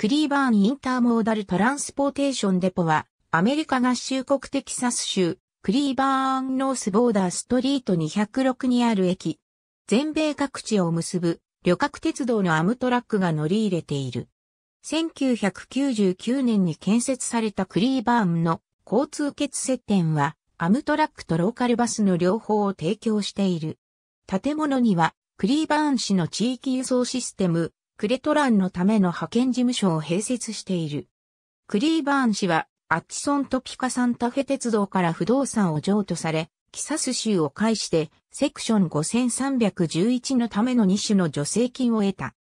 クリーバーンインターモーダルトランスポーテーションデポは、アメリカ合衆国テキサス州、クリーバーンノースボーダーストリート206にある駅。全米各地を結ぶ旅客鉄道のアムトラックが乗り入れている。1999年に建設されたクリーバーンの交通結接点は、アムトラックとローカルバスの両方を提供している。建物には、クリーバーン市の地域輸送システム、クレトランのための派遣事務所を併設している。クリーバーン氏は、アッチソントピカサンタフェ鉄道から不動産を譲渡され、キサス州を介して、セクション5311のための2種の助成金を得た。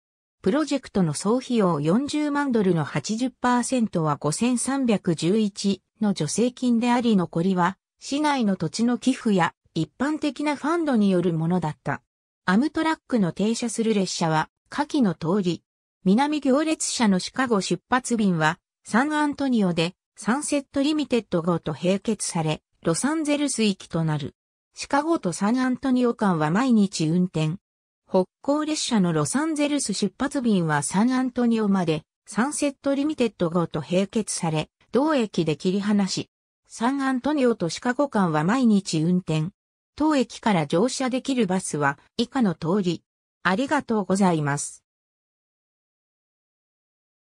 プロジェクトの総費用40万ドルの80%は5311の助成金であり残りは市内の土地の寄付や一般的なファンドによるものだった。アムトラックの停車する列車は下記の通り、南行列車のシカゴ出発便は、サンアントニオで、サンセットリミテッド号と併結され、ロサンゼルス行きとなる。シカゴとサンアントニオ間は毎日運転。北港列車のロサンゼルス出発便はサンアントニオまで、サンセットリミテッド号と併結され、同駅で切り離し、サンアントニオとシカゴ間は毎日運転。当駅から乗車できるバスは以下の通り、ありがとうございます。